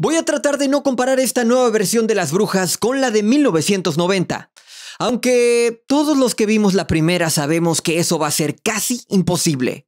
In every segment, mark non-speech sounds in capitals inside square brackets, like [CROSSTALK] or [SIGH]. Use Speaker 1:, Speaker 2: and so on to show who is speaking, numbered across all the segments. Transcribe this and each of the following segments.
Speaker 1: Voy a tratar de no comparar esta nueva versión de Las Brujas con la de 1990. Aunque todos los que vimos la primera sabemos que eso va a ser casi imposible.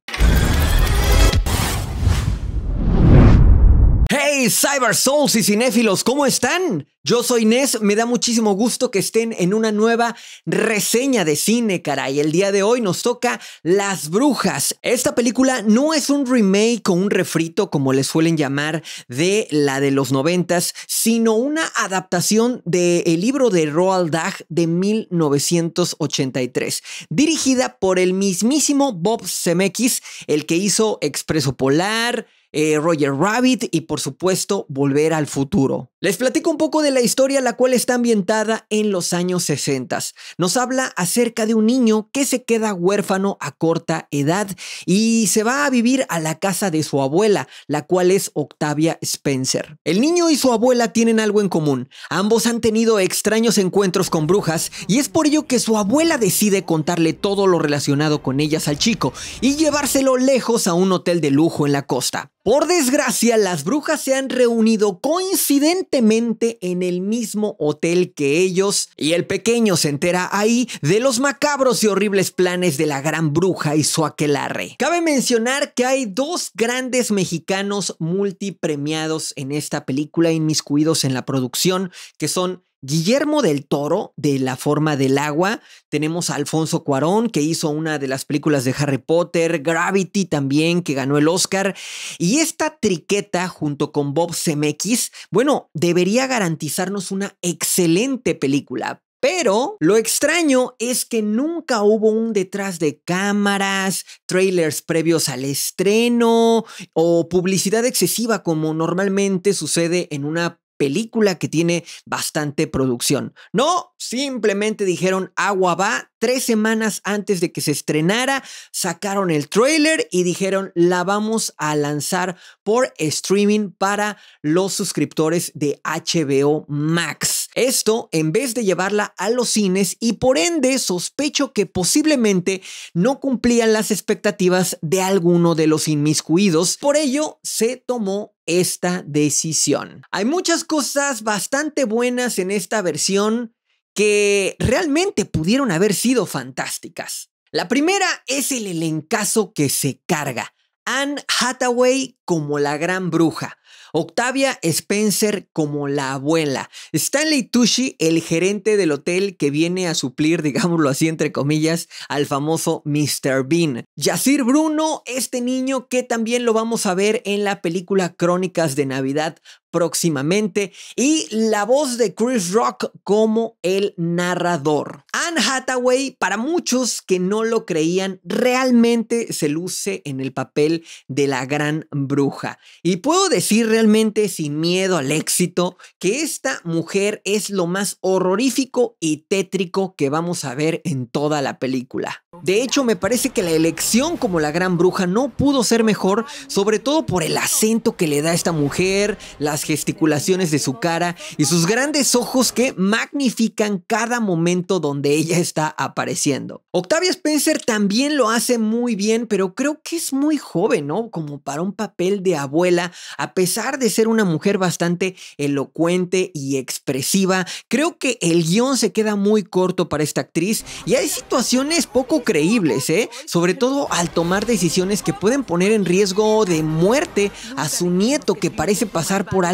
Speaker 1: Cyber Souls y cinéfilos, ¿cómo están? Yo soy inés me da muchísimo gusto que estén en una nueva reseña de cine, caray. El día de hoy nos toca Las Brujas. Esta película no es un remake o un refrito, como le suelen llamar, de la de los noventas, sino una adaptación del libro de Roald Dahl de 1983, dirigida por el mismísimo Bob Zemeckis, el que hizo Expreso Polar, eh, Roger Rabbit y por supuesto Volver al Futuro. Les platico un poco de la historia la cual está ambientada en los años 60. Nos habla acerca de un niño que se queda huérfano a corta edad y se va a vivir a la casa de su abuela, la cual es Octavia Spencer. El niño y su abuela tienen algo en común. Ambos han tenido extraños encuentros con brujas y es por ello que su abuela decide contarle todo lo relacionado con ellas al chico y llevárselo lejos a un hotel de lujo en la costa. Por desgracia, las brujas se han reunido coincidentemente en el mismo hotel que ellos y el pequeño se entera ahí de los macabros y horribles planes de la gran bruja y su aquelarre. Cabe mencionar que hay dos grandes mexicanos multipremiados en esta película inmiscuidos en la producción que son Guillermo del Toro, de La Forma del Agua. Tenemos a Alfonso Cuarón, que hizo una de las películas de Harry Potter. Gravity también, que ganó el Oscar. Y esta triqueta, junto con Bob Zemeckis, bueno, debería garantizarnos una excelente película. Pero lo extraño es que nunca hubo un detrás de cámaras, trailers previos al estreno o publicidad excesiva como normalmente sucede en una película que tiene bastante producción. No, simplemente dijeron agua va. Tres semanas antes de que se estrenara, sacaron el trailer y dijeron la vamos a lanzar por streaming para los suscriptores de HBO Max. Esto en vez de llevarla a los cines y por ende sospecho que posiblemente no cumplían las expectativas de alguno de los inmiscuidos, por ello se tomó esta decisión. Hay muchas cosas bastante buenas en esta versión que realmente pudieron haber sido fantásticas. La primera es el elencazo que se carga. Anne Hathaway como la gran bruja. Octavia Spencer como la abuela, Stanley Tucci, el gerente del hotel que viene a suplir, [LAUGHS] digámoslo así entre comillas, al famoso Mr. Bean, Yacir Bruno, este niño que también lo vamos a ver en la película Crónicas de Navidad, próximamente y la voz de Chris Rock como el narrador. Anne Hathaway, para muchos que no lo creían, realmente se luce en el papel de la gran bruja. Y puedo decir realmente sin miedo al éxito que esta mujer es lo más horrorífico y tétrico que vamos a ver en toda la película. De hecho, me parece que la elección como la gran bruja no pudo ser mejor, sobre todo por el acento que le da esta mujer, las gesticulaciones de su cara y sus grandes ojos que magnifican cada momento donde ella está apareciendo. Octavia Spencer también lo hace muy bien, pero creo que es muy joven, ¿no? Como para un papel de abuela, a pesar de ser una mujer bastante elocuente y expresiva, creo que el guión se queda muy corto para esta actriz y hay situaciones poco creíbles, ¿eh? Sobre todo al tomar decisiones que pueden poner en riesgo de muerte a su nieto que parece pasar por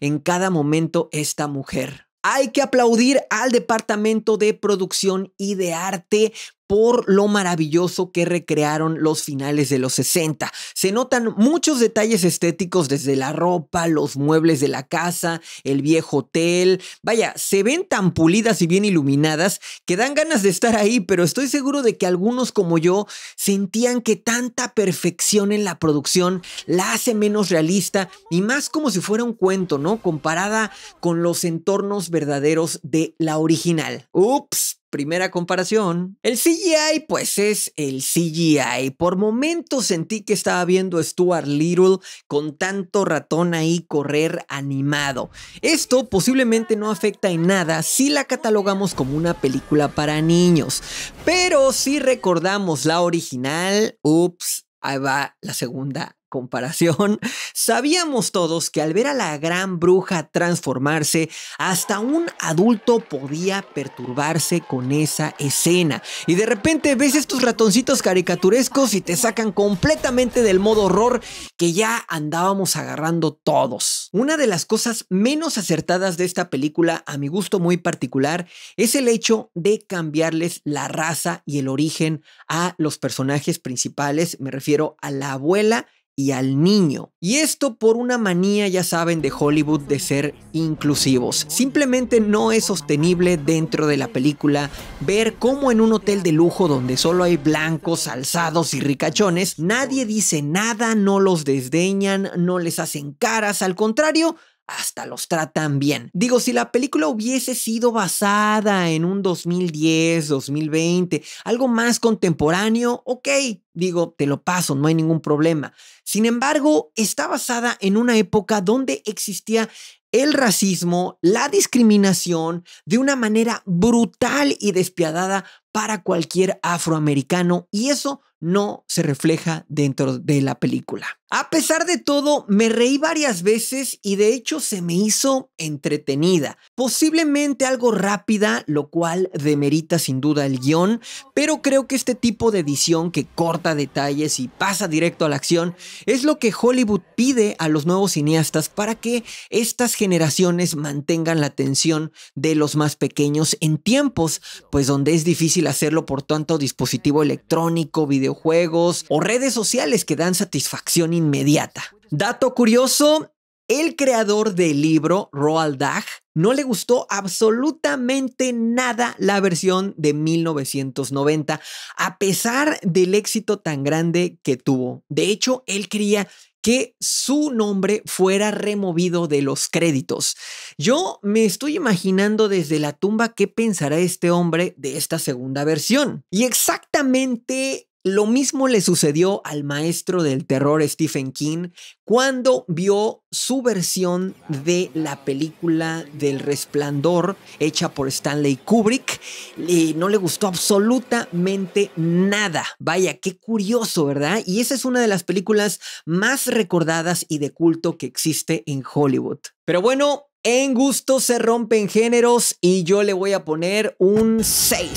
Speaker 1: en cada momento esta mujer. Hay que aplaudir al departamento de producción y de arte por lo maravilloso que recrearon los finales de los 60. Se notan muchos detalles estéticos desde la ropa, los muebles de la casa, el viejo hotel. Vaya, se ven tan pulidas y bien iluminadas que dan ganas de estar ahí, pero estoy seguro de que algunos como yo sentían que tanta perfección en la producción la hace menos realista y más como si fuera un cuento, ¿no? Comparada con los entornos verdaderos de la original. Ups, primera comparación, el CGI pues es el CGI. Por momentos sentí que estaba viendo Stuart Little con tanto ratón ahí correr animado. Esto posiblemente no afecta en nada si la catalogamos como una película para niños, pero si recordamos la original, ups, ahí va la segunda comparación, [LAUGHS] sabíamos todos que al ver a la gran bruja transformarse, hasta un adulto podía perturbarse con esa escena. Y de repente ves estos ratoncitos caricaturescos y te sacan completamente del modo horror que ya andábamos agarrando todos. Una de las cosas menos acertadas de esta película, a mi gusto muy particular, es el hecho de cambiarles la raza y el origen a los personajes principales, me refiero a la abuela y al niño. Y esto por una manía, ya saben, de Hollywood de ser inclusivos. Simplemente no es sostenible dentro de la película ver cómo en un hotel de lujo donde solo hay blancos, alzados y ricachones, nadie dice nada, no los desdeñan, no les hacen caras, al contrario, hasta los tratan bien. Digo, si la película hubiese sido basada en un 2010, 2020, algo más contemporáneo, ok, digo, te lo paso, no hay ningún problema. Sin embargo, está basada en una época donde existía el racismo, la discriminación de una manera brutal y despiadada para cualquier afroamericano y eso no se refleja dentro de la película. A pesar de todo, me reí varias veces y de hecho se me hizo entretenida, posiblemente algo rápida, lo cual demerita sin duda el guión, pero creo que este tipo de edición que corta detalles y pasa directo a la acción es lo que Hollywood pide a los nuevos cineastas para que estas generaciones mantengan la atención de los más pequeños en tiempos, pues donde es difícil hacerlo por tanto dispositivo electrónico, videojuegos o redes sociales que dan satisfacción inmediata. Dato curioso, el creador del libro, Roald Dahl, no le gustó absolutamente nada la versión de 1990, a pesar del éxito tan grande que tuvo. De hecho, él quería que su nombre fuera removido de los créditos. Yo me estoy imaginando desde la tumba qué pensará este hombre de esta segunda versión. Y exactamente lo mismo le sucedió al maestro del terror Stephen King cuando vio su versión de la película del resplandor hecha por Stanley Kubrick. Y no le gustó absolutamente nada. Vaya, qué curioso, ¿verdad? Y esa es una de las películas más recordadas y de culto que existe en Hollywood. Pero bueno, en gusto se rompen géneros y yo le voy a poner un 6.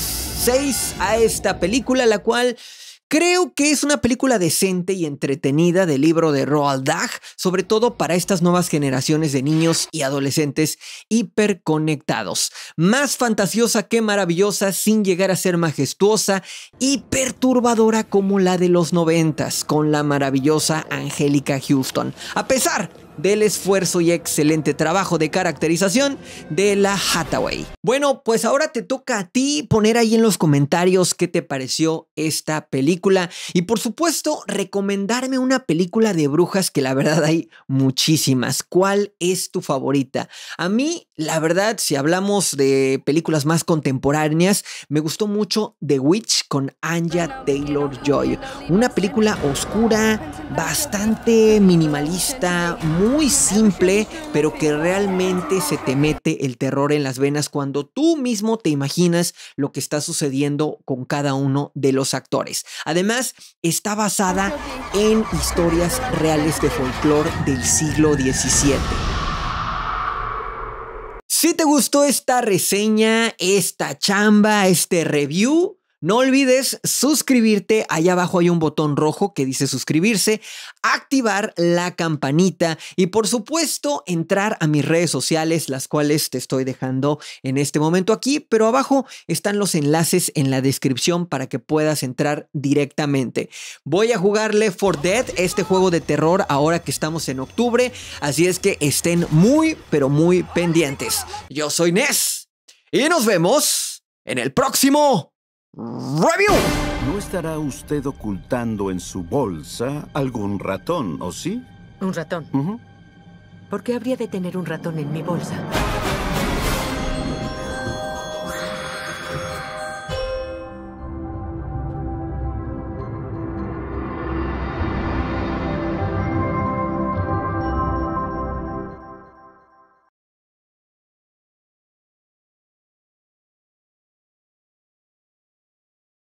Speaker 1: 6 a esta película, la cual Creo que es una película decente y entretenida del libro de Roald Dahl, sobre todo para estas nuevas generaciones de niños y adolescentes hiperconectados. Más fantasiosa que maravillosa sin llegar a ser majestuosa y perturbadora como la de los noventas con la maravillosa Angélica Houston. A pesar del esfuerzo y excelente trabajo de caracterización de la Hathaway. Bueno, pues ahora te toca a ti poner ahí en los comentarios qué te pareció esta película y por supuesto recomendarme una película de brujas que la verdad hay muchísimas. ¿Cuál es tu favorita? A mí, la verdad, si hablamos de películas más contemporáneas, me gustó mucho The Witch con Anja Taylor-Joy. Una película oscura, bastante minimalista, muy muy simple, pero que realmente se te mete el terror en las venas cuando tú mismo te imaginas lo que está sucediendo con cada uno de los actores. Además, está basada en historias reales de folclore del siglo XVII. Si te gustó esta reseña, esta chamba, este review, no olvides suscribirte, allá abajo hay un botón rojo que dice suscribirse, activar la campanita y por supuesto entrar a mis redes sociales, las cuales te estoy dejando en este momento aquí, pero abajo están los enlaces en la descripción para que puedas entrar directamente. Voy a jugarle For Dead, este juego de terror ahora que estamos en octubre, así es que estén muy, pero muy pendientes. Yo soy Ness y nos vemos en el próximo no estará usted ocultando en su bolsa algún ratón, ¿o sí? ¿Un ratón? ¿Por qué habría de tener un ratón en mi bolsa?